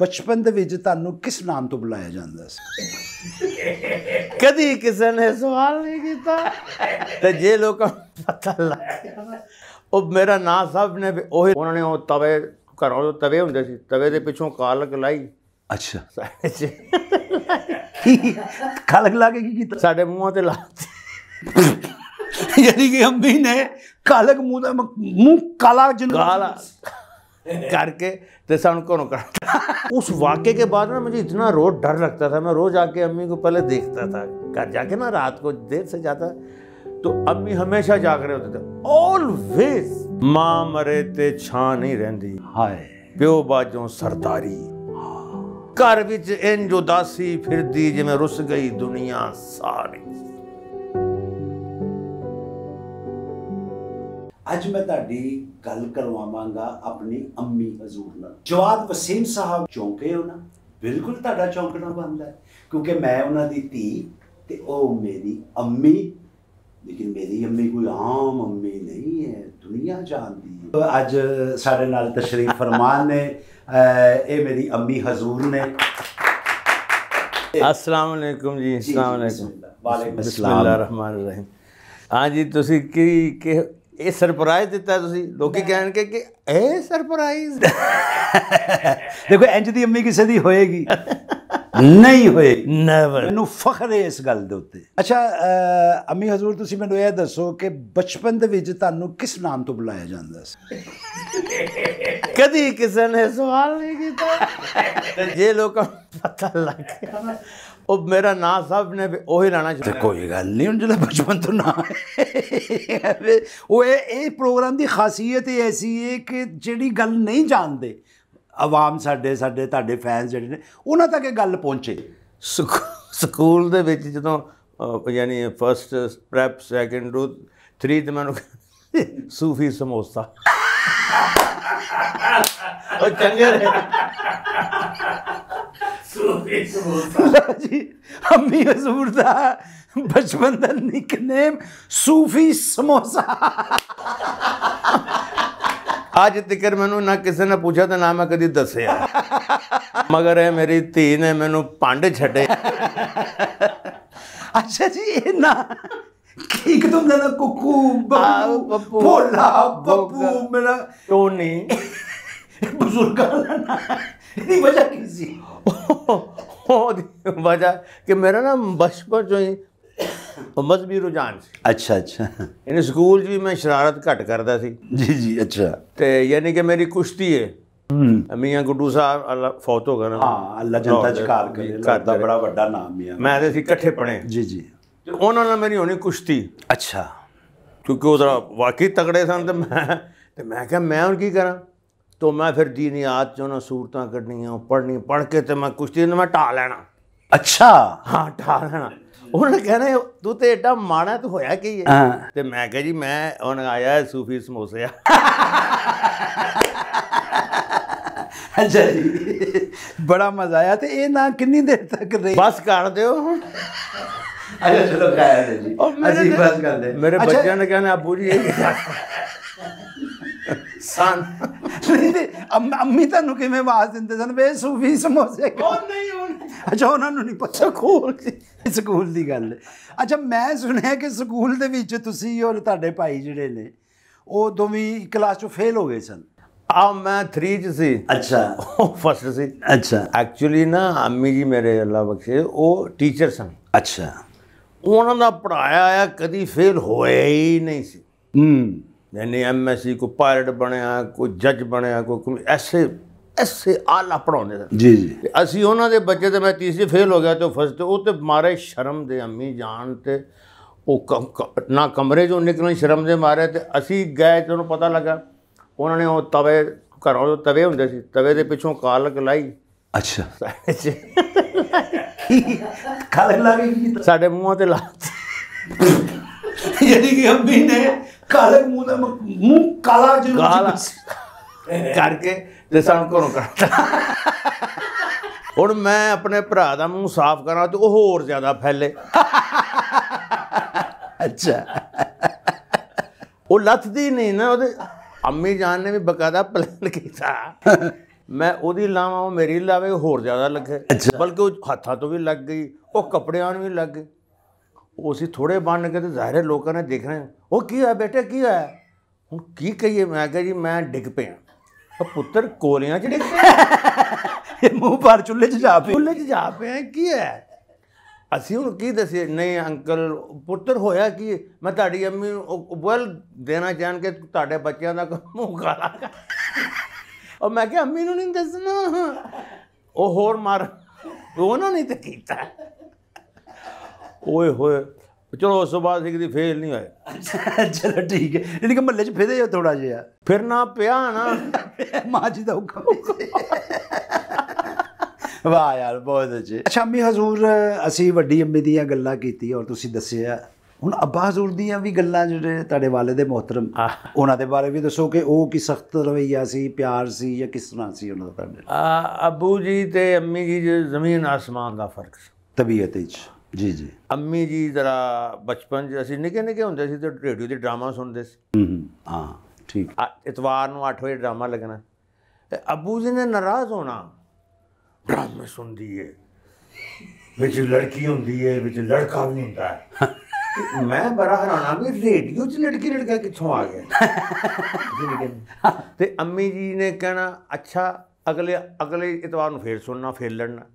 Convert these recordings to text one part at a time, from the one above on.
ਬਚਪਨ ਦੇ ਵਿੱਚ ਤੁਹਾਨੂੰ ਕਿਸ ਨਾਮ ਤੋਂ ਬੁਲਾਇਆ ਜਾਂਦਾ ਸੀ ਕਦੀ ਕਿਸੇ ਨੇ ਸਵਾਲ ਨਹੀਂ ਕੀਤਾ ਤੇ ਜੇ ਲੋਕਾਂ ਨੂੰ ਪਤਾ ਲੱਗ ਉਹ ਮੇਰਾ ਨਾਂ ਸਭ ਨੇ ਉਹ ਉਹਨਾਂ ਨੇ ਉਹ ਤਵੇ ਘਰੋਂ ਤਵੇ ਹੁੰਦੇ ਸੀ ਤਵੇ ਦੇ ਪਿੱਛੋਂ ਕਾਲਕ ਲਾਈ ਅੱਛਾ ਕਾਲਕ ਲਾ ਕੇ ਕੀ ਕੀਤਾ ਸਾਡੇ ਮੂੰਹਾਂ ਤੇ ਲਾਤੀ ਯਾਨੀ ਕਿ ਅੰਬੀ ਨੇ ਕਾਲਕ ਮੂੰਹ ਦਾ ਮੂੰਹ ਕਾਲਾ ਜਿੰਨਾ ਕਾਲਾ करके तो जैसा उनको करता उस वाक्य के बाद ना मुझे इतना रोज डर लगता था मैं रोज आके अम्मी को पहले देखता था घर जाके ना रात को देर से जाता तो अम्मी हमेशा जाग रहे होते थे ऑलवेज माँ मरे ते छा नहीं रही हाय प्यो बाजो सरदारी हाँ। घर विच इंज उदासी फिरदी जिमें रुस गई दुनिया सारी ਅੱਜ ਮੈਂ ਤੁਹਾਡੀ ਗੱਲ ਕਰਵਾਵਾਂਗਾ ਆਪਣੀ ਅੰਮੀ ਹਜ਼ੂਰ ਨਾਲ ਜਵਾਦ ਵਸੀਮ ਸਾਹਿਬ ਚੌਂਕੇ ਹੋ ਨਾ ਬਿਲਕੁਲ ਤੁਹਾਡਾ ਚੌਂਕਣਾ ਬਣਦਾ ਕਿਉਂਕਿ ਮੈਂ ਉਹਨਾਂ ਦੀ ਧੀ ਤੇ ਉਹ ਮੇਰੀ ਅੰਮੀ ਲੇਕਿਨ ਮੇਰੀ ਅੰਮੀ ਕੋਈ ਆਮ ਅੰਮੀ ਨਹੀਂ ਹੈ ਦੁਨੀਆ ਜਾਣਦੀ ਹੈ ਅੱਜ ਸਾਡੇ ਨਾਲ ਤਸ਼ਰੀਫ ਫਰਮਾਨ ਨੇ ਇਹ ਮੇਰੀ ਅੰਮੀ ਹਜ਼ੂਰ ਨੇ अस्सलाम वालेकुम जी अस्सलाम वालेकुम वालेकुम अस्सलाम रहमान रहीम हाँ जी ਤੁਸੀਂ ਕੀ ਕਿ ਇਹ ਸਰਪ੍ਰਾਈਜ਼ ਦਿੱਤਾ ਤੁਸੀਂ ਲੋਕੀ ਕਹਿਣਗੇ ਕਿ ਇਹ ਸਰਪ੍ਰਾਈਜ਼ ਦੇਖੋ ਇੰਜ ਦੀ ਅੰਮੀ ਕਿਸੇ ਦੀ ਹੋਏਗੀ ਨਹੀਂ ਹੋਏ ਨੈਵਰ ਮੈਨੂੰ ਫਖਰ ਹੈ ਇਸ ਗੱਲ ਦੇ ਉੱਤੇ ਅੱਛਾ ਅੰਮੀ ਹਜ਼ੂਰ ਤੁਸੀਂ ਮੈਨੂੰ ਇਹ ਦੱਸੋ ਕਿ ਬਚਪਨ ਦੇ ਵਿੱਚ ਤੁਹਾਨੂੰ ਕਿਸ ਨਾਮ ਤੋਂ ਬੁਲਾਇਆ ਜਾਂਦਾ ਸੀ ਕਦੀ ਕਿਸੇ ਨੇ ਸਵਾਲ ਨਹੀਂ ਕੀਤਾ ਜੇ ਲੋਕਾਂ ਨੂੰ ਪਤਾ ਲੱਗ ਗਿਆ ਉਹ ਮੇਰਾ ਨਾਂ ਸਭ ਨੇ ਉਹੀ ਲਾਣਾ ਤੇ ਕੋਈ ਗੱਲ ਨਹੀਂ ਹੁਣ ਜਿਹੜਾ ਬਚਪਨ ਤੋਂ ਨਾਂ ਉਹ ਇਹ ਇਹ ਪ੍ਰੋਗਰਾਮ ਦੀ ਖਾਸੀਅਤ ਇਹ ਐਸੀ ਹੈ ਕਿ ਜਿਹੜੀ ਗੱਲ ਨਹੀਂ ਜਾਣਦੇ ਆਵਾਮ ਸਾਡੇ ਸਾਡੇ ਤੁਹਾਡੇ ਫੈਨਸ ਜਿਹੜੇ ਨੇ ਉਹਨਾਂ ਤੱਕ ਇਹ ਗੱਲ ਪਹੁੰਚੇ ਸਕੂਲ ਦੇ ਵਿੱਚ ਜਦੋਂ ਯਾਨੀ ਫਰਸਟ ਪ੍ਰੈਪ ਸੈਕੰਡ 3 ਤੇ ਮੈਨੂੰ ਸੂਫੀ ਸਮੋਸਾ ਉਹ ਚੰਗੇ ਰਹੇ जी अम्मी हजूरदा बचपन का सूफी समोसा आज तिकर मैं ना किसी ने पूछा तो ना मैं कभी दसिया मगर है मेरी धी ने मैनू पांडे छटे अच्छा जी ये ना कुकू बब्बू बुजुर्ग मेरी वजह किसी वजह कि मेरा ना बचपन जो मजहबी रुझान ਸੀ ਅੱਛਾ ਅੱਛਾ ਇਹਨੇ ਸਕੂਲ 'ਚ ਵੀ ਮੈਂ ਸ਼ਰਾਰਤ ਘੱਟ ਕਰਦਾ ਸੀ ਜੀ ਜੀ ਅੱਛਾ ਤੇ ਯਾਨੀ ਕਿ ਮੇਰੀ ਕੁਸ਼ਤੀ ਹੈ ਮੀਆਂ ਗੁੱਡੂ ਸਾਹਿਬ ਅੱਲਾ ਫੌਤ ਹੋ ਗਏ ਨਾ ਹਾਂ ਅੱਲਾ ਜਨਤਾ ਜਕਾਰ ਕਰੇ ਦਾ ਬੜਾ ਵੱਡਾ ਨਾਮ ਹੈ ਮੈਂ ਤੇ ਸੀ ਇਕੱਠੇ ਪੜੇ ਜੀ ਜੀ ਤੇ ਉਹਨਾਂ ਨਾਲ ਮੇਰੀ ਹੋਣੀ ਕੁਸ਼ਤੀ ਅੱਛਾ ਕਿਉਂਕਿ ਉਹ ਜ਼ਰਾ ਵਾਕਈ ਤਗੜੇ ਸਨ ਤੇ ਮੈਂ ਤੇ ਮੈਂ ਕਿਹਾ ਮੈਂ ਹੁਣ ਕੀ ਕਰਾਂ तो मैं फिर दीनियात जो ना सूरत कड्डियां पढ़नी पढ़ के तो मैं कुछ दिन मैं ਢਾ ਲੈਣਾ ਅੱਛਾ ਹਾਂ ਢਾ ਲੈਣਾ ਉਹਨੇ ਕਹਿੰਦੇ ਤੂੰ ਤੇ ਐਡਾ ਮਾਣਾ ਤੂੰ ਹੋਇਆ ਕੀ ਹੈ ਤੇ ਮੈਂ ਕਿਹਾ ਜੀ ਮੈਂ ਹੁਣ ਆਇਆ ਸੂਫੀ ਸਮੋਸੇ ਅੱਛਾ ਜੀ ਬੜਾ ਮਜ਼ਾ ਆਇਆ ਤੇ ਇਹ ਨਾ ਕਿੰਨੀ ਦੇਰ ਤੱਕ ਰਹੀ ਬਸ ਕਰ ਦਿਓ ਹੁਣ ਅੱਛਾ ਚਲੋ ਕਾਇਆ ਜੀ ਅਸੀਂ ਬਸ ਕਰਦੇ ਮੇਰੇ ਬੱਚਿਆਂ ਨੇ ਕਹਿੰਦੇ ਆਪੂ ਜੀ ਇਹ ਸਨ ਅੰਮੀ ਅੰਮੀ ਤੁਹਾਨੂੰ ਕਿਵੇਂ ਆਵਾਜ਼ ਦਿੰਦੇ ਸਨ ਵੇ ਸੂਫੀ ਸਮੋਸੇ ਉਹ ਨਹੀਂ ਹੁਣ ਅੱਛਾ ਉਹਨਾਂ ਨੂੰ ਨਹੀਂ ਪਤਾ ਖੋਲ ਕੇ ਸਕੂਲ ਦੀ ਗੱਲ ਅੱਛਾ ਮੈਂ ਸੁਣਿਆ ਕਿ ਸਕੂਲ ਦੇ ਵਿੱਚ ਤੁਸੀਂ ਔਰ ਤੁਹਾਡੇ ਭਾਈ ਜਿਹੜੇ ਨੇ ਉਹ ਦੋਵੇਂ ਕਲਾਸ ਚੋਂ ਫੇਲ ਹੋ ਗਏ ਸਨ ਆ ਮੈਂ 3 ਚ ਸੀ ਅੱਛਾ ਉਹ ਫਸਟ ਸੀ ਅੱਛਾ ਐਕਚੁਅਲੀ ਨਾ ਅੰਮੀ ਜੀ ਮੇਰੇ ਅੱਲਾ ਬਖਸ਼ੇ ਉਹ ਟੀਚਰ ਸਨ ਅੱਛਾ ਉਹਨਾਂ ਦਾ ਪੜਾਇਆ ਆ ਕਦੀ ਫੇਲ ਹੋਇਆ ਹੀ ਨਹੀਂ ਸੀ ਹੂੰ ਨਹੀਂ ਐਮਐਸਸੀ ਕੋ ਪਾਇਲਟ ਬਣਿਆ ਕੋ ਜੱਜ ਬਣਿਆ ਕੋ ਐਸੇ ਐਸੇ ਆਲਾ ਪੜਾਉਂਦੇ ਸਨ ਜੀ ਜੀ ਅਸੀਂ ਉਹਨਾਂ ਦੇ ਬੱਚੇ ਤੇ ਮੈਂ ਤੀਸਰੀ ਫੇਲ ਹੋ ਗਿਆ ਤੇ ਫਸਟ ਉਹ ਤੇ ਮਾਰੇ ਸ਼ਰਮ ਦੇ ਅੰਮੀ ਜਾਣ ਤੇ ਉਹ ਨਾ ਕਮਰੇ ਜੋ ਨਿਕਲਣ ਸ਼ਰਮ ਦੇ ਮਾਰੇ ਤੇ ਅਸੀਂ ਗਏ ਤੇ ਉਹਨੂੰ ਪਤਾ ਲੱਗਾ ਉਹਨਾਂ ਨੇ ਉਹ ਤਵੇ ਘਰੋਂ ਜੋ ਤਵੇ ਹੁੰਦੇ ਸੀ ਤਵੇ ਦੇ ਪਿੱਛੋਂ ਕਾਲਕ ਲਾਈ ਅੱਛਾ ਕਾਲਕ ਲਾਈ ਸਾਡੇ ਮੂੰਹਾਂ ਤੇ ਲਾ ਯਾਨੀ ਕਿ ਅੰਮੀ ਨੇ ਕਾਲੇ ਮੂੰਹ ਦਾ ਮੂੰਹ ਕਾਲਾ ਜਿਹਾ ਕਾਲਾ ਕਰਕੇ ਤੇ ਸਾਨੂੰ ਘਰੋਂ ਕੱਢਤਾ ਹੁਣ ਮੈਂ ਆਪਣੇ ਭਰਾ ਦਾ ਮੂੰਹ ਸਾਫ਼ ਕਰਾਂ ਤੇ ਉਹ ਹੋਰ ਜ਼ਿਆਦਾ ਫੈਲੇ ਅੱਛਾ ਉਹ ਲੱਥਦੀ ਨਹੀਂ ਨਾ ਉਹਦੇ ਅੰਮੀ ਜਾਨ ਨੇ ਵੀ ਬਕਾਇਦਾ ਪਲਾਨ ਕੀਤਾ ਮੈਂ ਉਹਦੀ ਲਾਵਾਂ ਉਹ ਮੇਰੀ ਲਾਵੇ ਹੋਰ ਜ਼ਿਆਦਾ ਲੱਗੇ ਬਲਕਿ ਉਹ ਹੱਥਾਂ ਤੋਂ ਵੀ ਲੱਗ ਗਈ ਉਹ ਕੱਪੜਿਆਂ ਨੂੰ ਵੀ ਲੱਗ ਗਈ ਉਹ ਅਸੀਂ ਥੋੜੇ ਬੰਨ ਕੇ ਤੇ ਜ਼ਾਹਿਰ ਲੋਕਾਂ ਨੇ ਦੇਖਣਾ ਉਹ ਕੀ ਹੋਇਆ ਬੇਟੇ ਕੀ ਹੋਇਆ ਹੁਣ ਕੀ ਕਹੀਏ ਮੈਂ ਕਿਹਾ ਜੀ ਮੈਂ ਡਿੱਗ ਪਿਆ ਉਹ ਪੁੱਤਰ ਕੋਲਿਆਂ 'ਚ ਡਿੱਗ ਪਿਆ ਇਹ ਮੂੰਹ ਪਰ ਚੁੱਲ੍ਹੇ 'ਚ ਜਾ ਪਿਆ ਚੁੱਲ੍ਹੇ 'ਚ ਜਾ ਪਿਆ ਕੀ ਹੈ ਅਸੀਂ ਹੁਣ ਕੀ ਦੱਸੀਏ ਨਹੀਂ ਅੰਕਲ ਪੁੱਤਰ ਹੋਇਆ ਕੀ ਮੈਂ ਤੁਹਾਡੀ ਅੰਮੀ ਨੂੰ ਵੈਲ ਦੇਣਾ ਜਾਣ ਕੇ ਤੁਹਾਡੇ ਬੱਚਿਆਂ ਦਾ ਮੂੰਹ ਕਾਲਾ ਔਰ ਮੈਂ ਕਿਹਾ ਅੰਮੀ ਨੂੰ ਨਹੀਂ ਦੱਸਣਾ ਉਹ ਹੋਰ ਮਾਰ ਉਹ ਨਾ ਨਹੀਂ ਤੇ ਕੀਤਾ ਓਏ ਹੋਏ ਚਲੋ ਉਸ ਤੋਂ ਬਾਅਦ ਇੱਕ ਦੀ ਫੇਲ ਨਹੀਂ ਹੋਏ ਚਲੋ ਠੀਕ ਹੈ ਇਹਨਾਂ ਕੇ ਮੱਲੇ 'ਚ ਫੇਦੇ ਹੋ ਥੋੜਾ ਜਿਹਾ ਫਿਰਨਾ ਪਿਆ ਨਾ ਮਾਂ ਜੀ ਦਾ ਹੁਕਮ ਵਾਹ ਯਾਰ ਬਹੁਤ ਅੱਛੇ ਅੱਛਾ ਮੀ ਹਜ਼ੂਰ ਅਸੀਂ ਵੱਡੀ ਅੰਮੀ ਦੀਆਂ ਗੱਲਾਂ ਕੀਤੀ ਔਰ ਤੁਸੀਂ ਦੱਸਿਆ ਹੁਣ ਅੱਬਾ ਹਜ਼ੂਰ ਦੀਆਂ ਵੀ ਗੱਲਾਂ ਜਿਹੜੇ ਤੁਹਾਡੇ ਵਾਲੇ ਦੇ ਮੁਹਤਰਮ ਉਹਨਾਂ ਦੇ ਬਾਰੇ ਵੀ ਦੱਸੋ ਕਿ ਉਹ ਕੀ ਸਖਤ ਰਵਈਆ ਸੀ ਪਿਆਰ ਸੀ ਜਾਂ ਕਿਸ ਤਰ੍ਹਾਂ ਸੀ ਉਹਨਾਂ ਦਾ ਤੁਹਾਡੇ ਆ ਅੱਬੂ ਜੀ ਤੇ ਅੰਮੀ ਜੀ ਜ਼ਮੀਨ ਆਸਮਾਨ ਦਾ ਫਰਕ ਸੀ ਤਬੀਅਤ ਵਿੱਚ ਜੀ ਜੀ ਅੰਮੀ ਜੀ ਜਰਾ ਬਚਪਨ ਜਿ ਅਸੀਂ ਨਿੱਕੇ ਨਿੱਕੇ ਹੁੰਦੇ ਸੀ ਤੇ ਰੇਡੀਓ ਦੇ ਡਰਾਮਾ ਸੁਣਦੇ ਸੀ ਹੂੰ ਹਾਂ ਠੀਕ ਇਤਵਾਰ ਨੂੰ 8 ਵਜੇ ਡਰਾਮਾ ਲੱਗਣਾ ਤੇ ਅੱਬੂ ਜੀ ਨੇ ਨਾਰਾਜ਼ ਹੋਣਾ ਡਰਾਮਾ ਸੁਣਦੀ ਏ ਵਿੱਚ ਲੜਕੀ ਹੁੰਦੀ ਏ ਵਿੱਚ ਲੜਕਾ ਵੀ ਹੁੰਦਾ ਹੈ ਮੈਂ ਬੜਾ ਹਰਾਨਾ ਵੀ ਰੇਡੀਓ 'ਚ ਲੜਕੀ ਲੜਕਾ ਕਿੱਥੋਂ ਆ ਗਿਆ ਤੇ ਅੰਮੀ ਜੀ ਨੇ ਕਹਿਣਾ ਅੱਛਾ ਅਗਲੇ ਅਗਲੇ ਇਤਵਾਰ ਨੂੰ ਫੇਰ ਸੁਣਨਾ ਫੇਰ ਲੜਨਾ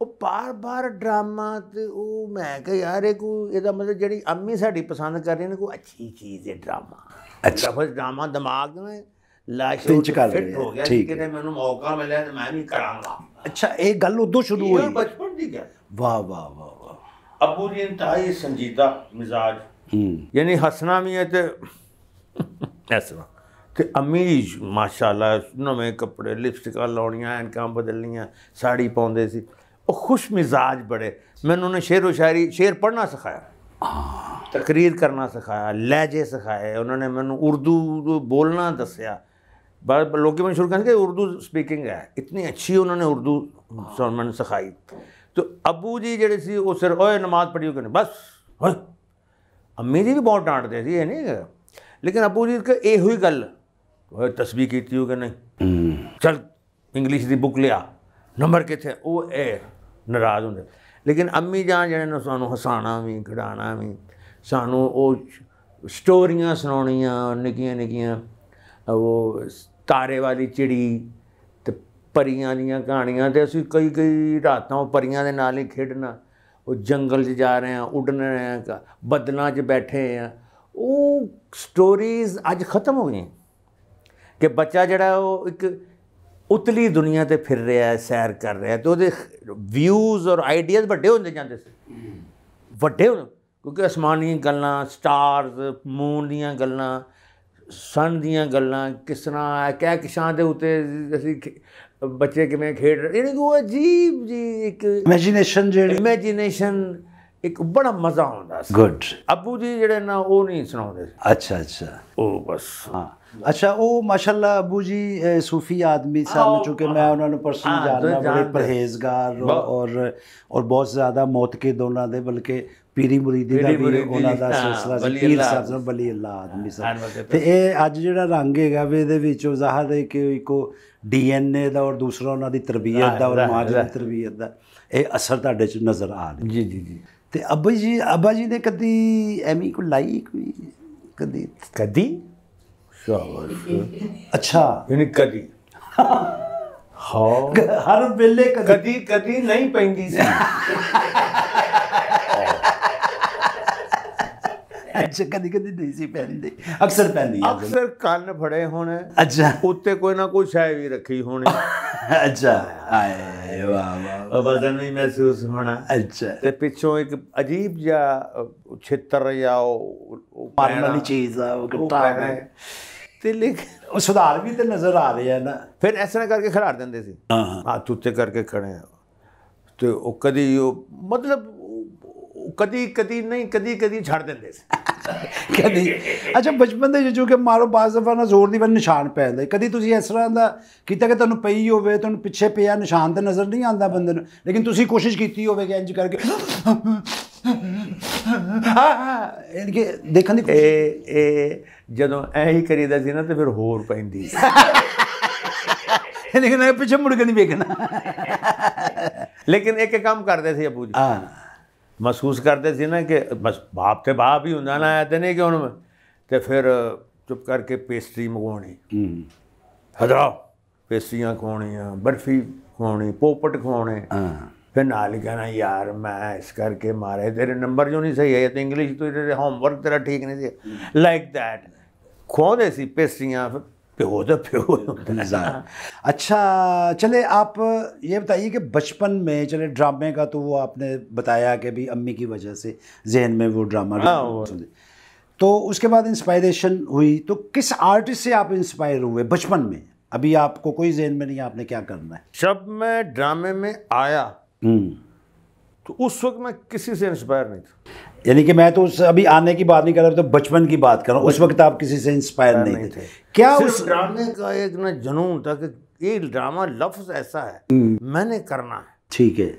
ਉਹ ਬਾਰ-ਬਾਰ ਡਰਾਮਾ ਤੇ ਉਹ ਮੈਂ ਕਿ ਯਾਰ ਇਹ ਕੋ ਇਹਦਾ ਮਤਲਬ ਜਿਹੜੀ ਅੰਮੀ ਸਾਡੀ ਪਸੰਦ ਕਰ ਰਹੀ ਨੇ ਕੋ ਅੱਛੀ ਚੀਜ਼ ਹੈ ਡਰਾਮਾ ਅੱਛਾ ਫਿਰ ਡਰਾਮਾ ਦਿਮਾਗ ਨੇ ਲਾਸ਼ ਫਿੱਟ ਹੋ ਗਿਆ ਕਿਤੇ ਮੈਨੂੰ ਮੌਕਾ ਮਿਲਿਆ ਤੇ ਮੈਂ ਵੀ ਕਰਾਂਗਾ ਅੱਛਾ ਇਹ ਗੱਲ ਉਦੋਂ ਸ਼ੁਰੂ ਹੋਈ ਬਚਪਨ ਦੀ ਗੱਲ ਵਾਹ ਵਾਹ ਵਾਹ ਵਾਹ ਅਬੂ ਜੀ ਇੰਤਹਾਈ ਸੰਜੀਦਾ ਮਿਜ਼ਾਜ ਹੂੰ ਯਾਨੀ ਹਸਣਾ ਵੀ ਹੈ ਤੇ ਐਸਾ ਤੇ ਅਮੀ ਮਾਸ਼ਾਅੱਲਾ ਨਵੇਂ ਕੱਪੜੇ ਲਿਪਸਟਿਕਾਂ ਲਾਉਣੀਆਂ ਐਨਕਾਂ ਬਦਲਣੀਆਂ ਸਾੜੀ ਪਾਉਂਦੇ ਸੀ और खुश मिजाज बड़े मैंने उन्हें शेर व शायरी शेर पढ़ना सिखाया तकरीर करना सिखाया लहजे सिखाए उन्होंने मैं उर्दू बोलना दसिया लोग मैंने शुरू करके उर्दू स्पीकिंग है इतनी अच्छी उन्होंने उर्दू मैंने सिखाई तो अबू जी जे ਸੀ ओए नमाज पढ़ी ਨਮਾਜ਼ ਪੜ੍ਹੀਓ ਕਿ ਨਹੀਂ ਬਸ ਓਏ ਅੰਮੀ ਜੀ ਵੀ ਬਹੁਤ ਡਾਂਟਦੇ ਸੀ ਇਹ ਨਹੀਂ ਲੇਕਿਨ ਅਬੂ ਜੀ ਕਿ ਇਹੋ ਹੀ ਗੱਲ ਓਏ ਤਸਬੀਹ ਕੀਤੀ ਹੋ ਕਿ ਨਹੀਂ ਚਲ ਇੰਗਲਿਸ਼ ਦੀ ਨਾਰਾਜ਼ ਹੁੰਦੇ ਲੇਕਿਨ ਅੰਮੀ ਜਾਨ ਜਿਹੜੇ ਨੇ ਸਾਨੂੰ ਹਸਾਣਾ ਵੀ ਖਿਡਾਣਾ ਵੀ ਸਾਨੂੰ ਉਹ ਸਟੋਰੀਆਂ ਸੁਣਾਉਣੀਆਂ ਨਿੱਕੀਆਂ ਨਿੱਕੀਆਂ ਉਹ ਤਾਰੇ ਵਾਲੀ ਚਿੜੀ ਤੇ ਪਰੀਆਂ ਦੀਆਂ ਕਹਾਣੀਆਂ ਤੇ ਅਸੀਂ ਕਈ ਕਈ ਰਾਤਾਂ ਪਰੀਆਂ ਦੇ ਨਾਲ ਹੀ ਖੇਡਣਾ ਉਹ ਜੰਗਲ 'ਚ ਜਾ ਰਹੇ ਆ ਉੱਡਣ ਰਹੇ ਆ ਬੱਦਲਾਂ 'ਚ ਬੈਠੇ ਆ ਉਹ ਸਟੋਰੀਜ਼ ਅੱਜ ਖਤਮ ਹੋ ਗਈਆਂ ਕਿ ਬੱਚਾ ਜਿਹੜਾ ਉਹ ਇੱਕ ਉਤਲੀ ਦੁਨੀਆ ਤੇ ਫਿਰ ਰਿਹਾ ਹੈ ਸੈਰ ਕਰ ਰਿਹਾ ਤੇ ਉਹਦੇ ਵਿਊਜ਼ ਔਰ ਆਈਡੀਆਜ਼ ਵੱਡੇ ਹੁੰਦੇ ਜਾਂਦੇ ਸੀ ਵੱਡੇ ਕਿਉਂਕਿ ਅਸਮਾਨੀ ਗੱਲਾਂ ਸਟਾਰਸ ਮੂਨ ਦੀਆਂ ਗੱਲਾਂ ਸਨ ਦੀਆਂ ਗੱਲਾਂ ਕਿਸ ਤਰ੍ਹਾਂ ਹੈ ਕਹਿ ਕਿਸ਼ਾਂ ਦੇ ਉੱਤੇ ਅਸੀਂ ਬੱਚੇ ਕਿਵੇਂ ਖੇਡ ਰਹੇ ਇਹਨੇ ਉਹ ਅਜੀਬ ਜੀ ਇੱਕ ਇਮੇਜਿਨੇਸ਼ਨ ਜਿਹੜੀ ਇਮੇਜਿਨੇਸ਼ਨ ਇੱਕ ਬੜਾ ਮਜ਼ਾ ਆਉਂਦਾ ਸੀ ਗੁੱਡ ਅੱਬੂ ਜੀ ਜਿਹੜੇ ਨਾ ਉਹ ਨਹੀਂ ਸੁਣਾਉਂਦੇ ਅੱਛਾ ਅੱਛਾ ਉਹ ਬਸ ਹਾਂ ਅੱਛਾ ਉਹ ਮਾਸ਼ਾਅੱਲਾ ਅਬੂ ਜੀ ਸੂਫੀ ਆਦਮੀ ਸਨ ਚੁਕੇ ਮੈਂ ਉਹਨਾਂ ਨੂੰ ਪਰਸਨ ਜਾਣਦਾ ਬੜੇ ਪਰਹੇਜ਼ਗਾਰ ਔਰ ਔਰ ਬਹੁਤ ਜ਼ਿਆਦਾ ਮੌਤ ਕੇ ਦੋਨਾਂ ਦੇ ਬਲਕਿ ਪੀਰੀ ਮੁਰੀਦੀ ਦਾ ਵੀ ਉਹਨਾਂ ਦਾ ਸਿਲਸਿਲਾ ਸੀ ਪੀਰ ਸਾਹਿਬ ਦਾ ਬਲੀ ਅੱਲਾ ਆਦਮੀ ਸਾਹਿਬ ਤੇ ਇਹ ਅੱਜ ਜਿਹੜਾ ਰੰਗ ਹੈਗਾ ਵੇ ਇਹਦੇ ਵਿੱਚ ਉਹ ਜ਼ਾਹਰ ਹੈ ਕਿ ਇੱਕੋ ਡੀਐਨਏ ਦਾ ਔਰ ਦੂਸਰਾ ਉਹਨਾਂ ਦੀ ਤਰਬੀਅਤ ਦਾ ਔਰ ਮਾਜ ਦੀ ਤਰਬੀਅਤ ਦਾ ਇਹ ਅਸਰ ਤੁਹਾਡੇ ਚ ਨਜ਼ਰ ਆ ਰਿਹਾ ਜੀ ਜੀ ਜੀ ਤੇ ਅੱਬਾ ਜੀ ਅੱਬਾ ਜੀ ਨੇ ਕਦੀ ਐਵੇਂ ਕੋਈ ਲਾਈ ਕੋਈ ਕਦੀ ਕਦੀ अच्छा यानी कदी हाँ हर वेले कदी कदी नहीं पईंदी सी ਅੱਛਾ ਕਦੀ ਕਦੀ ਨਹੀਂ ਸੀ ਪੈਂਦੀ ਅਕਸਰ ਪੈਂਦੀ ਆ ਅਕਸਰ ਕੰਨ ਫੜੇ ਹੋਣੇ ਅੱਛਾ ਉੱਤੇ ਕੋਈ ਨਾ ਕੋਈ ਸ਼ਾਇ ਵੀ ਰੱਖੀ ਹੋਣੀ ਅੱਛਾ ਆਏ ਵਾਹ ਵਾਹ ਵਜ਼ਨ ਵੀ ਮਹਿਸੂਸ ਹੋਣਾ ਅੱਛਾ ਤੇ ਪਿੱਛੋਂ ਇੱਕ ਅਜੀਬ ਜਿਹਾ ਛਿੱਤਰ ਜਾਂ ਉਹ ਮਾਰਨ ਵਾਲੀ ਚੀਜ਼ ਆ ਉਹ ਕਿਤਾ ਹੈ ਤੇ ਲੇਕ ਉਹ ਸੁਧਾਰ ਵੀ ਤੇ ਨਜ਼ਰ ਆ ਰਿਹਾ ਨਾ ਫਿਰ ਇਸ ਤਰ੍ਹਾਂ ਕਰਕੇ ਖਿਲਾਰ ਦਿੰਦੇ ਸੀ ਹਾਂ ਹੱਥ ਉੱਤੇ ਕਰਕੇ ਖੜੇ ਤੇ ਉਹ ਕਦੀ ਉਹ ਮਤਲਬ ਕਦੀ ਕਦੀ ਨਹੀਂ ਕਦੀ ਕਦੀ ਛੱਡ ਦਿੰਦੇ ਸੀ ਕਦੀ ਅੱਛਾ ਬਚਪਨ ਦੇ ਜੋ ਕਿ ਮਾਰੋ ਬਾਜ਼ ਦਫਾ ਨਾਲ ਜ਼ੋਰ ਦੀ ਵਨ ਨਿਸ਼ਾਨ ਪੈ ਜਾਂਦਾ ਕਦੀ ਤੁਸੀਂ ਇਸ ਤਰ੍ਹਾਂ ਦਾ ਕੀਤਾ ਕਿ ਤੁਹਾਨੂੰ ਪਈ ਹੋਵੇ ਤੁਹਾਨੂੰ ਪਿੱਛੇ ਪਿਆ ਨਿਸ਼ਾਨ ਤੇ ਨਜ਼ਰ ਨਹੀਂ ਆਉਂਦਾ ਬੰਦੇ ਨੂੰ ਲੇਕਿਨ ਤੁਸੀਂ ਕੋਸ਼ਿਸ਼ ਕੀਤੀ ਹੋਵੇ ਕਿ ਇੰਜ ਕਰਕੇ ਇਹ ਦੇਖਣ ਦੀ ਇਹ ਇਹ ਜਦੋਂ ਐ ਹੀ ਕਰੀਦਾ ਸੀ ਨਾ ਤੇ ਫਿਰ ਹੋਰ ਪੈਂਦੀ ਸੀ ਲੇਕਿਨ ਇਹ ਪਿੱਛੇ ਮੁੜ ਕੇ ਨਹੀਂ ਵੇਖਣਾ ਲੇਕਿਨ ਇੱਕ ਕੰਮ ਕਰਦੇ ਸੀ ਅਬੂ ਜੀ ਹਾਂ ਮਹਿਸੂਸ ਕਰਦੇ ਸੀ ਨਾ ਕਿ ਬਸ ਬਾਪ ਤੇ ਬਾਪ ਹੀ ਹੁੰਦਾ ਨਾ ਤੇ ਨਹੀਂ ਕਿ ਹੁਣ ਤੇ ਫਿਰ ਚੁੱਪ ਕਰਕੇ ਪੇਸਟਰੀ ਮੰਗਵਾਉਣੀ ਹਾਂ ਹਜ਼ਰਾ ਪੇਸਟਰੀਆਂ ਖਵਾਉਣੀਆਂ ਬਰਫੀ ਖਵਾਉਣੀ ਪੋਪਟ ਖਵਾਉਣੇ ਹਾਂ फिर नाल कहना यार मैं इस करके मारे तेरे नंबर जो नहीं सही है तो इंग्लिश तो तेरे होमवर्क तेरा ठीक नहीं थी लाइक दैट खोद ऐसी पेस्ट्रियाँ प्यो तो प्यो अच्छा चले आप ये बताइए कि बचपन में चले ड्रामे का तो वो आपने बताया कि भाई अम्मी की वजह से जहन में वो ड्रामा हाँ, तो उसके बाद इंस्पायरेशन हुई तो किस आर्टिस्ट से आप इंस्पायर हुए बचपन में अभी आपको कोई जहन में नहीं आपने क्या करना है जब मैं ड्रामे में आया हम्म। तो उस वक्त मैं किसी से इंस्पायर नहीं था यानी कि मैं तो उस अभी आने की बात नहीं कर रहा तो बचपन की बात कर रहा हूँ उस वक्त आप किसी से इंस्पायर नहीं, नहीं थे क्या उस ड्रामे का एक ना जुनून था कि ये ड्रामा लफ्ज़ ऐसा है हम्म। मैंने करना है ठीक है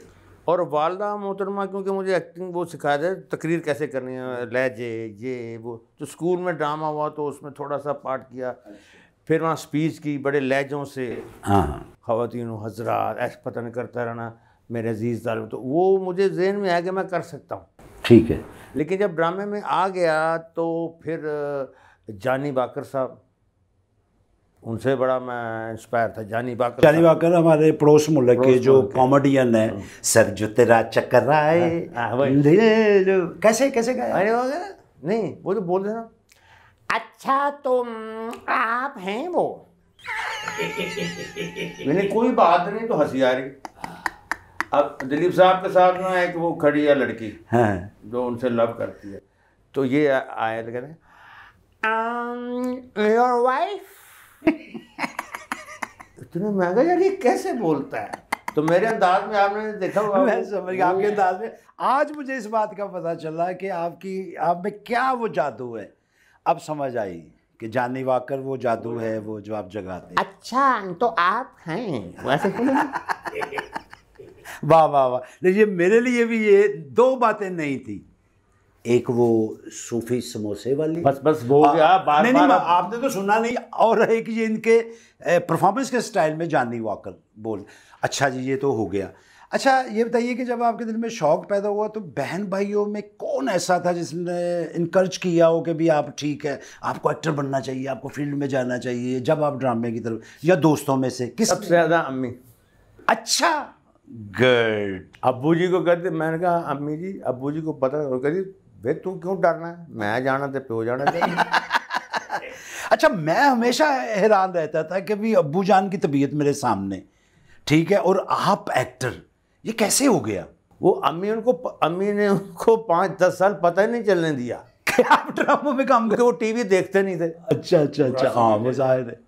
और वालदा मोहतरमा क्योंकि मुझे एक्टिंग वो सिखाया जाए तकरीर कैसे करनी है लहजे ये वो तो स्कूल में ड्रामा हुआ तो उसमें थोड़ा सा पार्ट किया फिर वहाँ स्पीच की बड़े लहजों से हाँ, हाँ। खातिन हजरा ऐसा पता नहीं करता रहना मेरे अजीज़ तालब तो वो मुझे जहन में आया कि मैं कर सकता हूँ ठीक है लेकिन जब ड्रामे में आ गया तो फिर जानी बाकर साहब उनसे बड़ा मैं इंस्पायर था जानी बाकर जानी बाकर हमारे पड़ोस मुल्क के जो कॉमेडियन है हम्म। सर हाँ, हाँ, जो तेरा चक्कर है कैसे कैसे अरे वो नहीं वो जो बोल रहे अच्छा तुम तो आप हैं वो मैंने कोई बात नहीं तो हंसी आ रही अब दिलीप साहब के साथ में एक वो खड़ी है लड़की हाँ जो उनसे लव करती है तो ये आया लग रहा योर वाइफ इतने महंगा यार ये कैसे बोलता है तो मेरे अंदाज में आपने देखा होगा मैं समझ गया आपके अंदाज में आज मुझे इस बात का पता चला कि आपकी आप में क्या वो जादू है अब समझ आई कि जानी वाकर वो जादू है वो जो आप जगाते अच्छा तो आप हैं वैसे वाह वाह वाह देखिए मेरे लिए भी ये दो बातें नहीं थी एक वो सूफी समोसे वाली बस बस वो आ, हाँ। गया बार नहीं, बार नहीं, आपने तो सुना नहीं और एक ये इनके परफॉर्मेंस के स्टाइल में जानी वाकर बोल अच्छा जी ये तो हो गया अच्छा ये बताइए कि जब आपके दिल में शौक पैदा हुआ तो बहन भाइयों में कौन ऐसा था जिसने इनक्रेज किया हो कि भी आप ठीक है आपको एक्टर बनना चाहिए आपको फील्ड में जाना चाहिए जब आप ड्रामे की तरफ या दोस्तों में से किस सबसे ज़्यादा अम्मी अच्छा गुड अबू जी को कहते मैंने कहा अम्मी जी अबू जी को पता और कहती भाई तू क्यों डरना है मैं जाना तो प्यो जाना अच्छा मैं हमेशा हैरान रहता था कि भी अबू जान की तबीयत मेरे सामने ठीक है और आप एक्टर ये कैसे हो गया वो अम्मी उनको अम्मी ने उनको पाँच दस साल पता ही नहीं चलने दिया कि आप ड्रामों में काम करते वो टीवी देखते नहीं थे अच्छा अच्छा अच्छा हाँ वो जाहिर है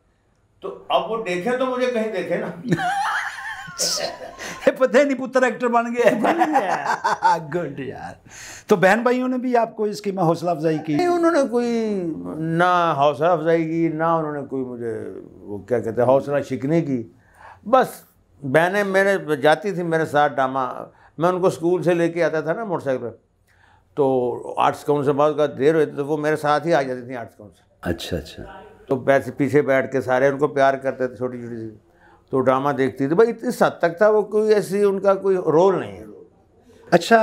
तो अब वो देखे तो मुझे कहीं देखे ना पता नहीं पुत्र एक्टर बन गया गुड यार तो बहन भाइयों ने भी आपको इसकी मैं हौसला अफजाई की नहीं उन्होंने कोई ना हौसला अफजाई की ना उन्होंने कोई मुझे वो क्या कहते हैं हौसला शिकने की बस बहनें मेरे जाती थी मेरे साथ डामा मैं उनको स्कूल से लेके आता था ना मोटरसाइकिल पर तो आर्ट्स काउंसिल बाद का देर होती तो वो मेरे साथ ही आ जाती थी आर्ट्स काउंसिल अच्छा अच्छा तो वैसे पीछे बैठ के सारे उनको प्यार करते थे छोटी छोटी सी तो ड्रामा देखती थी भाई इतनी हद तक था वो कोई ऐसी उनका कोई रोल नहीं है अच्छा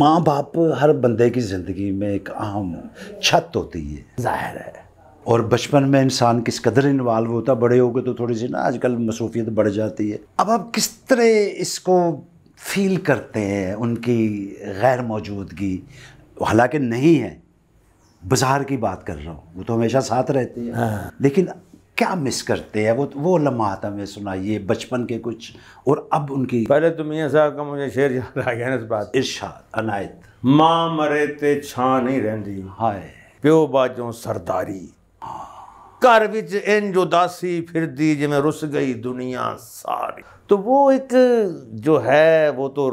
माँ बाप हर बंदे की ज़िंदगी में एक आम छत होती है जाहिर है और बचपन में इंसान किस कदर इन्वॉल्व होता बड़े हो गए तो थोड़ी सी ना आजकल मसरूफियत बढ़ जाती है अब आप किस तरह इसको फील करते हैं उनकी गैर मौजूदगी हालांकि नहीं है बाजार की बात कर रहा हूँ वो तो हमेशा साथ रहती है हाँ। लेकिन क्या मिस करते हैं वो तो- वो लम्हा था सुना सुनाइए बचपन के कुछ और अब उनकी पहले तो मियाँ साहब का मुझे शेर याद आ गया ना इस बात इर्शाद अनायत माँ मरे ते छा नहीं रहती हाय सरदारी घर बिच इन जो दासी फिर दी ਜਿਵੇਂ रुस गई दुनिया सारी तो वो एक जो है वो तो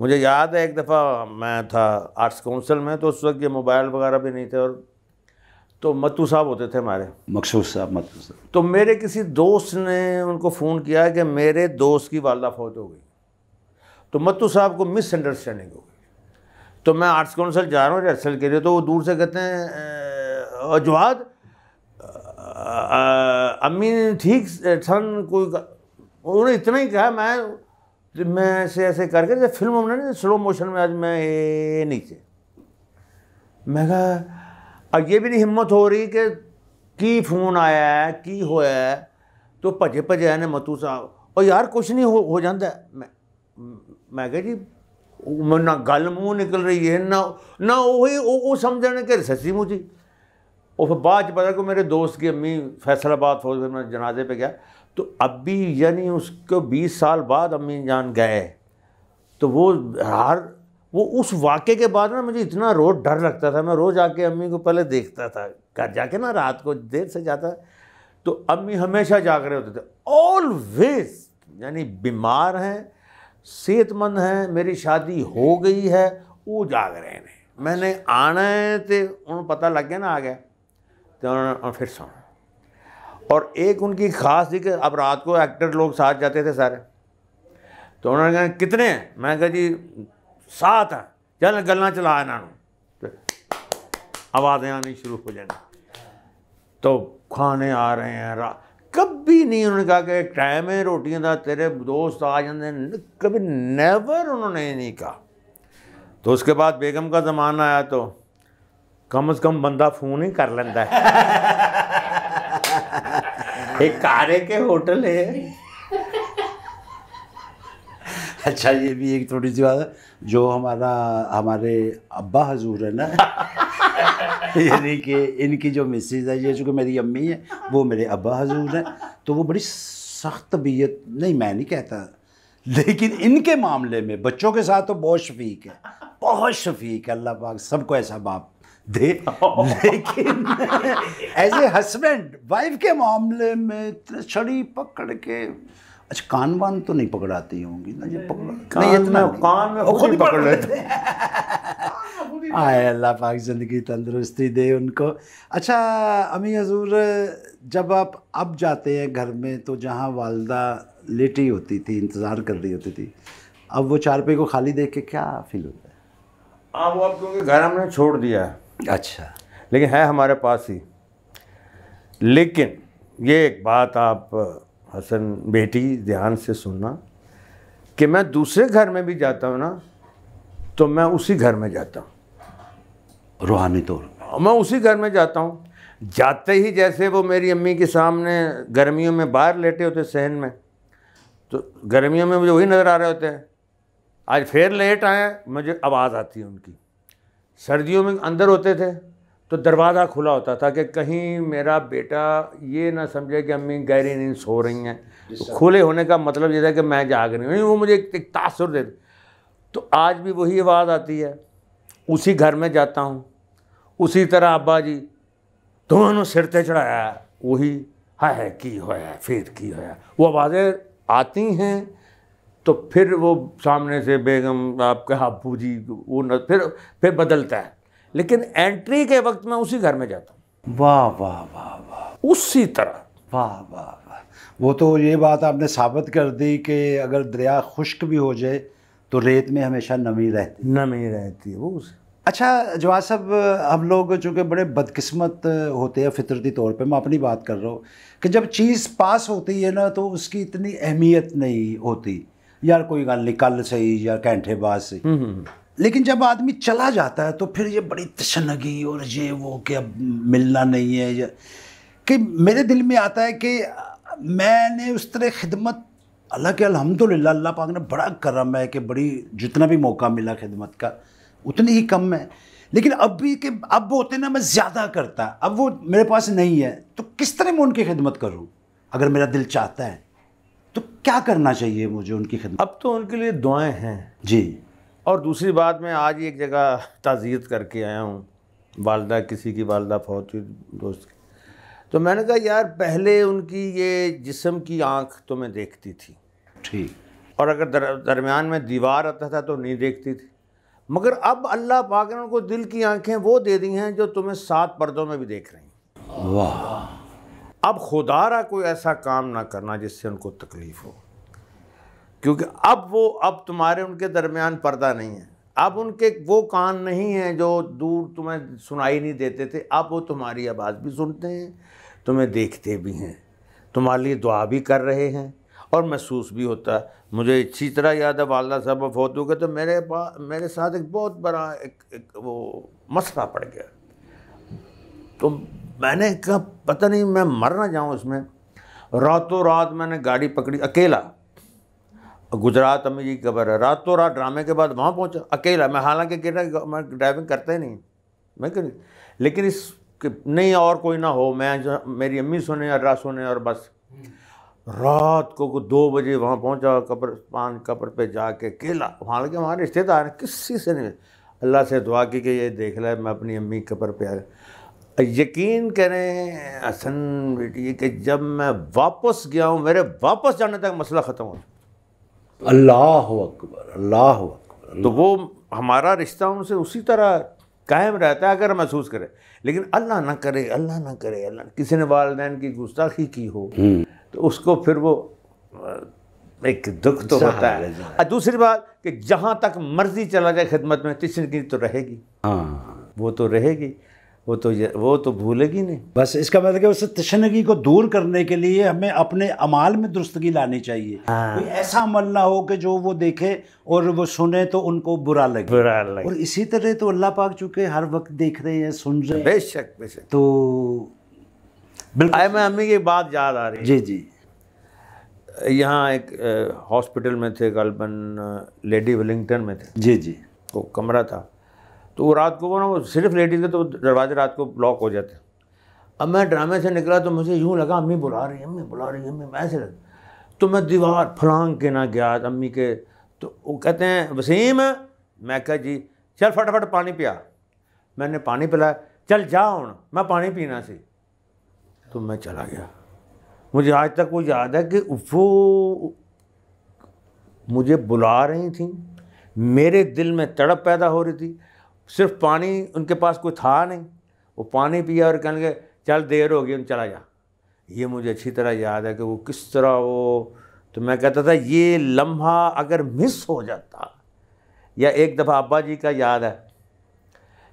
मुझे याद है एक दफ़ा मैं था आर्ट्स काउंसिल में तो उस वक्त ये मोबाइल वगैरह भी नहीं थे और तो मत्तू साहब होते थे हमारे मखसूस साहब मत्तू साहब तो मेरे किसी दोस्त ने उनको फ़ोन किया कि मेरे दोस्त की वालदा फौत हो गई तो मत्तू साहब को मिसअंडरस्टैंडिंग हो गई तो मैं आर्ट्स काउंसिल जा रहा हूँ रिहर्सल के लिए तो वो दूर से कहते हैं अजवाद अम्मी ठीक सन कोई उन्होंने इतना ही कहा मैं मैं ऐसे ऐसे करके जैसे फिल्म में स्लो मोशन में आज मैं नीचे मैं कहा अब ये भी नहीं हिम्मत हो रही कि की फोन आया है की होया है तो भजे भजे ने मतू साहब और यार कुछ नहीं हो हो जाता मैं मैं क्या जी ना गल मूँह निकल रही है ना ना उ समझ ਉਹ ਉਹ ਸਮਝਣ ਕਿ ਸੱਸੀ ਮੂੰਹ बाद पता कि मेरे दोस्त की अम्मी फैसलाबाद फौज में जनाजे पे गया तो अभी यानी उसको 20 साल बाद अम्मी जान गए तो वो हर वो उस वाक्य के बाद ना मुझे इतना रोज डर लगता था मैं रोज़ आके अम्मी को पहले देखता था घर जाके ना रात को देर से जाता तो अम्मी हमेशा जाग रहे होते थे ऑलवेज यानी बीमार हैं सेहतमंद हैं मेरी शादी हो गई है वो जाग रहे हैं मैंने आना है तो उन्हें पता लग गया ना आ गया तो उन्होंने फिर सोना और एक उनकी खास थी कि अब रात को एक्टर लोग साथ जाते थे सारे तो उन्होंने कहा कितने मैं कहा जी साथ है जल गल चला इन्हों ਨੂੰ ਆਵਾਜ਼ਾਂ शुरू हो ਹੋ तो खाने आ रहे हैं कभी नहीं उन्होंने कहा कि टाइम है रोटियाँ का तेरे दोस्त आ जाते कभी नेवर उन्होंने नहीं कहा तो उसके बाद बेगम का ज़माना आया तो कम से कम बंदा फ़ोन ही कर लेता है एक कारे के होटल है अच्छा ये भी एक थोड़ी सी बात है जो हमारा हमारे अब्बा हजूर है ना यानी कि इनकी जो मिसिज है ये चूँकि मेरी अम्मी है वो मेरे अब्बा हजूर हैं तो वो बड़ी सख्त तबीयत नहीं मैं नहीं कहता लेकिन इनके मामले में बच्चों के साथ तो बहुत शफीक है बहुत शफीक है अल्लाह पाक सबको ऐसा बाप दे लेकिन एज ए हस्बैंड वाइफ के मामले में छड़ी पकड़ के अच्छा कान वान तो नहीं पकड़ाती होंगी ना ये पकड़ नहीं इतना में, कान में खुद ही पकड़ लेते आए अल्लाह पाक ज़िंदगी तंदुरुस्ती दे उनको अच्छा अमी हजूर जब आप अब जाते हैं घर में तो जहाँ वालदा लेटी होती थी इंतज़ार कर रही होती थी अब वो चारपाई को खाली देख के क्या फील होता है अब हाँ, अब क्योंकि घर हमने छोड़ दिया है अच्छा लेकिन है हमारे पास ही लेकिन ये एक बात आप हसन बेटी ध्यान से सुनना कि मैं दूसरे घर में भी जाता हूँ ना तो मैं उसी घर में जाता हूँ रूहानी तौर मैं उसी घर में जाता हूँ जाते ही जैसे वो मेरी अम्मी के सामने गर्मियों में बाहर लेटे होते सहन में तो गर्मियों में मुझे वही नज़र आ रहे होते हैं आज फिर लेट आए मुझे आवाज़ आती है उनकी सर्दियों में अंदर होते थे तो दरवाज़ा खुला होता था कि कहीं मेरा बेटा ये ना समझे कि अम्मी गहरी नींद सो रही हैं तो खुले होने का मतलब ये था कि मैं जाग रही हूँ वो मुझे एक, तासुर दे तो आज भी वही आवाज़ आती है उसी घर में जाता हूँ उसी तरह अब्बा जी दोनों सिर ते चढ़ाया वही है की होया फिर की होया वो आवाज़ें आती हैं तो फिर वो सामने से बेगम आपके हापू जी वो न, फिर फिर बदलता है लेकिन एंट्री के वक्त मैं उसी घर में जाता हूँ वाह वाह वाह वाह उसी तरह वाह वाह वाह वो तो ये बात आपने साबित कर दी कि अगर दरिया खुश्क भी हो जाए तो रेत में हमेशा नमी रहती नमी रहती है वो उसे अच्छा जवाब साहब हम लोग चूँकि बड़े बदकिस्मत होते हैं फितरती तौर पे मैं अपनी बात कर रहा हूँ कि जब चीज़ पास होती है ना तो उसकी इतनी अहमियत नहीं होती यार कोई गल नहीं कल सही या घंटे बाद सही हम्म, हम्म, हम्म। लेकिन जब आदमी चला जाता है तो फिर ये बड़ी तशनगी और ये वो कि अब मिलना नहीं है या कि मेरे दिल में आता है कि मैंने उस तरह खिदमत के अलहमदिल्ला अल्लाह पाक ने बड़ा करम है कि बड़ी जितना भी मौका मिला खिदमत का उतनी ही कम है लेकिन अब भी कि अब वो होते ना मैं ज़्यादा करता अब वो मेरे पास नहीं है तो किस तरह मैं उनकी खिदमत करूँ अगर मेरा दिल चाहता है क्या करना चाहिए मुझे उनकी खिदमत अब तो उनके लिए दुआएं हैं जी और दूसरी बात मैं आज एक जगह ताज़ियत करके आया हूँ वालदा किसी की वालदा फौत हुई दोस्त की तो मैंने कहा यार पहले उनकी ये जिसम की आँख तो मैं देखती थी ठीक और अगर दर, दरमियान में दीवार आता था तो नहीं देखती थी मगर अब अल्लाह पाकर उनको दिल की आँखें वो दे दी हैं जो तुम्हें सात पर्दों में भी देख रही हैं वाह अब खुदा रहा कोई ऐसा काम ना करना जिससे उनको तकलीफ़ हो क्योंकि अब वो अब तुम्हारे उनके दरमियान पर्दा नहीं है अब उनके वो कान नहीं हैं जो दूर तुम्हें सुनाई नहीं देते थे अब वो तुम्हारी आवाज़ भी सुनते हैं तुम्हें देखते भी हैं तुम्हारे लिए दुआ भी कर रहे हैं और महसूस भी होता है मुझे अच्छी तरह याद है वालदा साहब फौत हो गए तो मेरे पास मेरे साथ एक बहुत बड़ा एक, एक वो मसला पड़ गया तो मैंने कहा पता नहीं मैं मर ना जाऊँ उसमें रातों रात मैंने गाड़ी पकड़ी अकेला गुजरात अम्मी जी खबर है रातों रात ड्रामे के बाद वहाँ पहुँचा अकेला मैं हालांकि कहना मैं ड्राइविंग करता ही नहीं मैं कर लेकिन इस कि नहीं और कोई ना हो मैं मेरी अम्मी सुने और रात सुने और बस रात को को दो बजे वहाँ पहुँचा कब्र पान कब्र पे जाके केला वहाँ के वहाँ रिश्तेदार किसी से नहीं अल्लाह से दुआ की कि ये देख ले मैं अपनी अम्मी कब्र पे आ गया यकीन करें असन बेटी कि जब मैं वापस गया हूँ मेरे वापस जाने तक मसला ख़त्म हो अल्लाह अकबर अल्लाह अकबर तो वो हमारा रिश्ता उनसे उसी तरह कायम रहता है अगर महसूस करे लेकिन अल्लाह ना करे अल्लाह ना करे अल्लाह किसी ने वाले की गुस्ताखी की हो हम्म। तो उसको फिर वो एक दुख तो होता है और दूसरी बात कि जहाँ तक मर्जी चला जाए खिदमत में किसी की तो रहेगी हाँ। वो तो रहेगी वो तो वो तो भूलेगी नहीं बस इसका मतलब कि उस तशनगी को दूर करने के लिए हमें अपने अमाल में दुरुस्तगी लानी चाहिए हाँ। कोई ऐसा अमल ना हो कि जो वो देखे और वो सुने तो उनको बुरा लगे बुरा लगे और इसी तरह तो अल्लाह पाक चुके हर वक्त देख रहे हैं सुन रहे हैं बेशक बेशक तो बिल्कुल आए हमें ये बात याद आ रही जी जी यहाँ एक हॉस्पिटल में थे गलबन लेडी वेलिंगटन में थे जी जी वो कमरा था तो वो रात को वो ना वो सिर्फ लेडीज़ के तो दरवाजे रात को ब्लॉक हो जाते अब मैं ड्रामे से निकला तो मुझे यूँ लगा अम्मी बुला रही अम्मी बुला रही अम्मी मैं ऐसे लगा तो मैं दीवार फलांग के ना गया अम्मी के तो वो कहते हैं वसीम मैं कह जी चल फटाफट पानी पिया मैंने पानी पिलाया चल जा हूँ मैं पानी पीना सी तो मैं चला गया मुझे आज तक वो याद है कि वो मुझे बुला रही थी मेरे दिल में तड़प पैदा हो रही थी सिर्फ पानी उनके पास कोई था नहीं वो पानी पिया और कहने लगे चल देर गई उन चला जा ये मुझे अच्छी तरह याद है कि वो किस तरह वो तो मैं कहता था ये लम्हा अगर मिस हो जाता या एक दफ़ा अब्बा जी का याद है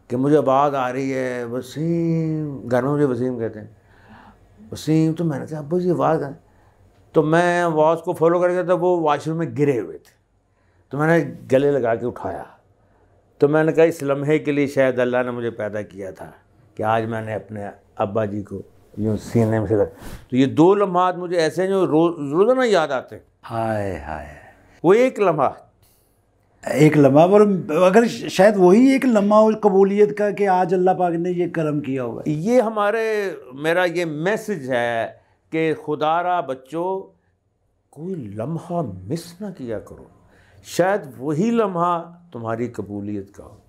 कि मुझे बात आ रही है वसीम घर में मुझे वसीम कहते हैं वसीम तो मैंने कहा अब्बू जी आवाज़ है तो मैं आवाज़ को फॉलो करके तो वो वॉशरूम में गिरे हुए थे तो मैंने गले लगा के उठाया तो मैंने कहा इस लम्हे के लिए शायद अल्लाह ने मुझे पैदा किया था कि आज मैंने अपने अब्बा जी को यूँ सीने में से तो ये दो लम्हात मुझे ऐसे हैं जो रो रोज़ाना याद आते हैं हाय हाय वो एक लम्हा एक लम्हा और अगर शायद वही एक लम्हा कबूलियत का कि आज अल्लाह पाक ने ये कर्म किया होगा ये हमारे मेरा ये मैसेज है कि खुदारा बच्चों कोई लम्हा मिस ना किया करो शायद वही लम्हा तुम्हारी कबूलियत का हो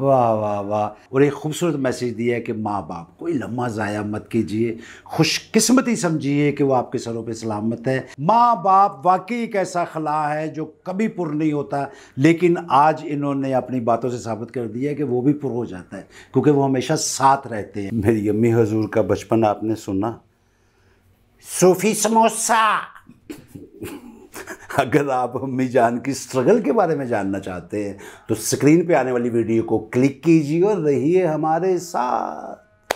वाह वाह वाह और एक खूबसूरत मैसेज दिया है कि माँ बाप कोई लम्हा ज़ाया मत कीजिए खुशकस्मती समझिए कि वो आपके सरों पे सलामत है माँ बाप वाकई एक ऐसा खला है जो कभी पुर नहीं होता लेकिन आज इन्होंने अपनी बातों से साबित कर दिया है कि वो भी पुर हो जाता है क्योंकि वो हमेशा साथ रहते हैं मेरी अम्मी हजूर का बचपन आपने सुना सूफी समोसा अगर आप अम्मी जान की स्ट्रगल के बारे में जानना चाहते हैं तो स्क्रीन पे आने वाली वीडियो को क्लिक कीजिए और रहिए हमारे साथ